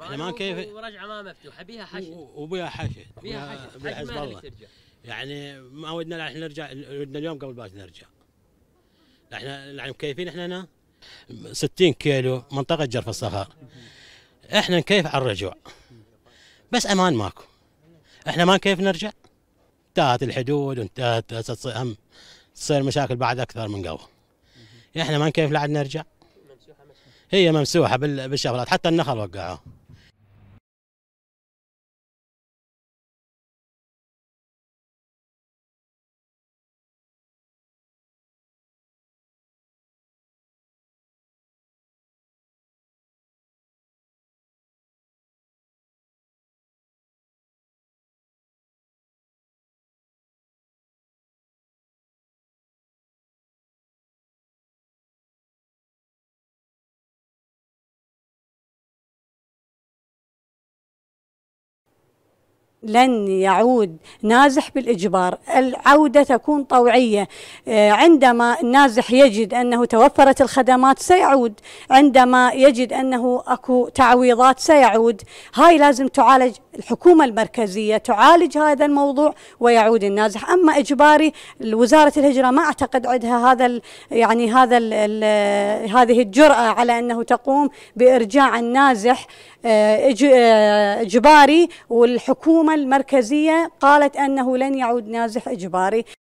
احنا ما كيف ورجعه ما مفتوحه بيها حشد وبيها حشد بيها حشد بيها حزب الله يعني ما ودنا احنا نرجع ودنا اليوم قبل باش نرجع احنا مكيفين احنا هنا 60 كيلو منطقه جرف الصخر احنا نكيف على الرجوع بس امان ماكو احنا ما كيف نرجع انتهت الحدود وانتهت هم تصير مشاكل بعد اكثر من قبل احنا ما نكيف لعد نرجع هي ممسوحه بالشغلات حتى النخل وقعوه لن يعود نازح بالإجبار العودة تكون طوعية آه، عندما النازح يجد أنه توفرت الخدمات سيعود عندما يجد أنه أكو تعويضات سيعود هاي لازم تعالج الحكومة المركزية تعالج هذا الموضوع ويعود النازح أما إجباري وزارة الهجرة ما أعتقد عندها هذا يعني هذا الـ الـ هذه الجرأة على أنه تقوم بإرجاع النازح آه، آه، إجباري والحكومة الحكومة المركزية قالت أنه لن يعود نازح إجباري